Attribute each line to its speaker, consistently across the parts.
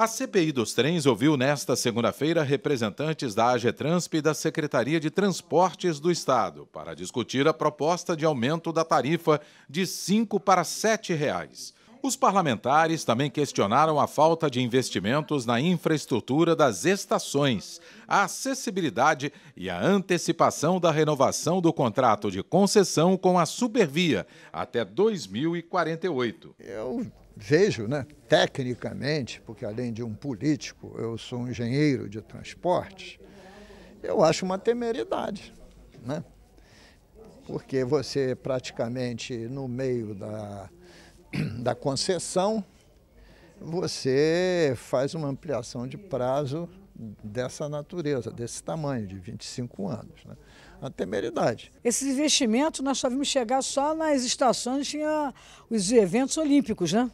Speaker 1: A CPI dos trens ouviu nesta segunda-feira representantes da Agtransp e da Secretaria de Transportes do Estado para discutir a proposta de aumento da tarifa de 5 para R$ 7. Reais. Os parlamentares também questionaram a falta de investimentos na infraestrutura das estações, a acessibilidade e a antecipação da renovação do contrato de concessão com a Supervia até 2048. Eu vejo, né, tecnicamente, porque
Speaker 2: além de um político, eu sou um engenheiro de transportes, eu acho uma temeridade, né? Porque você praticamente no meio da da concessão, você faz uma ampliação de prazo dessa natureza, desse tamanho, de 25 anos. Né? A temeridade. Esse investimento nós só vimos chegar só nas estações, tinha os eventos olímpicos, né?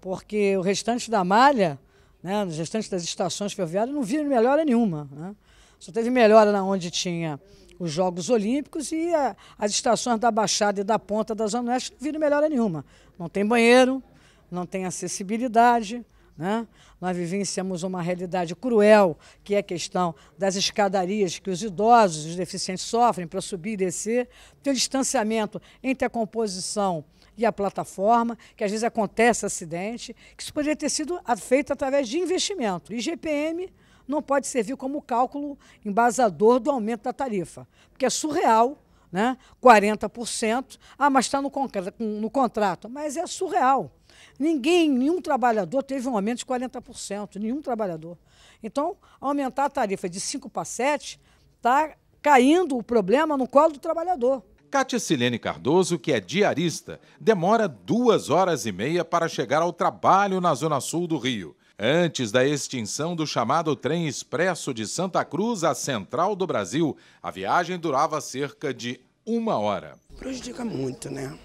Speaker 2: Porque o restante da malha, né, o restante das estações ferroviárias, não vira melhora nenhuma. Né? Só teve melhora na onde tinha os Jogos Olímpicos e a, as estações da Baixada e da Ponta da Zona Oeste não viram melhora nenhuma. Não tem banheiro, não tem acessibilidade. Né? Nós vivenciamos uma realidade cruel, que é a questão das escadarias que os idosos, os deficientes sofrem para subir e descer. Tem o distanciamento entre a composição e a plataforma, que às vezes acontece acidente, que isso poderia ter sido feito através de investimento. IGPM não pode servir como cálculo embasador do aumento da tarifa, porque é surreal né? 40%. Ah, mas está no, no, contrato. Mas é surreal. Ninguém, nenhum trabalhador teve um aumento de 40%, nenhum trabalhador. Então, aumentar a tarifa de 5 para 7 está caindo o problema no colo do trabalhador.
Speaker 1: Cátia Silene Cardoso, que é diarista, demora duas horas e meia para chegar ao trabalho na Zona Sul do Rio. Antes da extinção do chamado trem expresso de Santa Cruz à Central do Brasil, a viagem durava cerca de uma hora.
Speaker 3: Prejudica muito, né?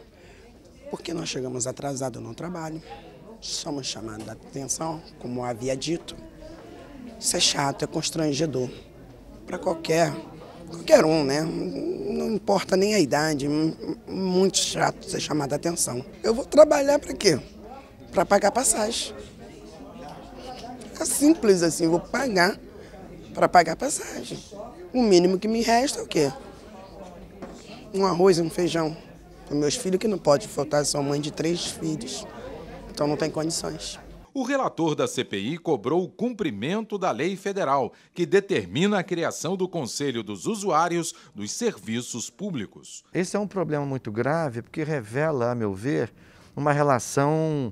Speaker 3: Porque nós chegamos atrasados no trabalho, somos chamados a atenção, como havia dito. Isso é chato, é constrangedor para qualquer, qualquer um, né? Não importa nem a idade, muito chato ser chamado a atenção. Eu vou trabalhar para quê? Para pagar passagem. Tá simples assim, vou pagar para pagar a passagem. O mínimo que me resta é o quê? Um arroz e um feijão. Para meus filhos que não pode faltar, sou mãe de três filhos. Então não tem condições.
Speaker 1: O relator da CPI cobrou o cumprimento da lei federal, que determina a criação do Conselho dos Usuários dos Serviços Públicos.
Speaker 3: Esse é um problema muito grave, porque revela, a meu ver, uma relação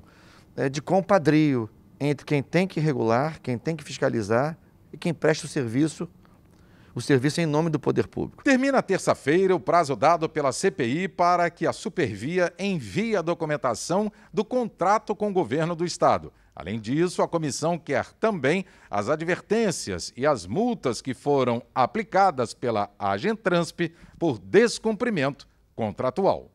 Speaker 3: é, de compadrio entre quem tem que regular, quem tem que fiscalizar e quem presta o serviço, o serviço em nome do poder público.
Speaker 1: Termina terça-feira o prazo dado pela CPI para que a Supervia envie a documentação do contrato com o governo do estado. Além disso, a comissão quer também as advertências e as multas que foram aplicadas pela Agentransp por descumprimento contratual.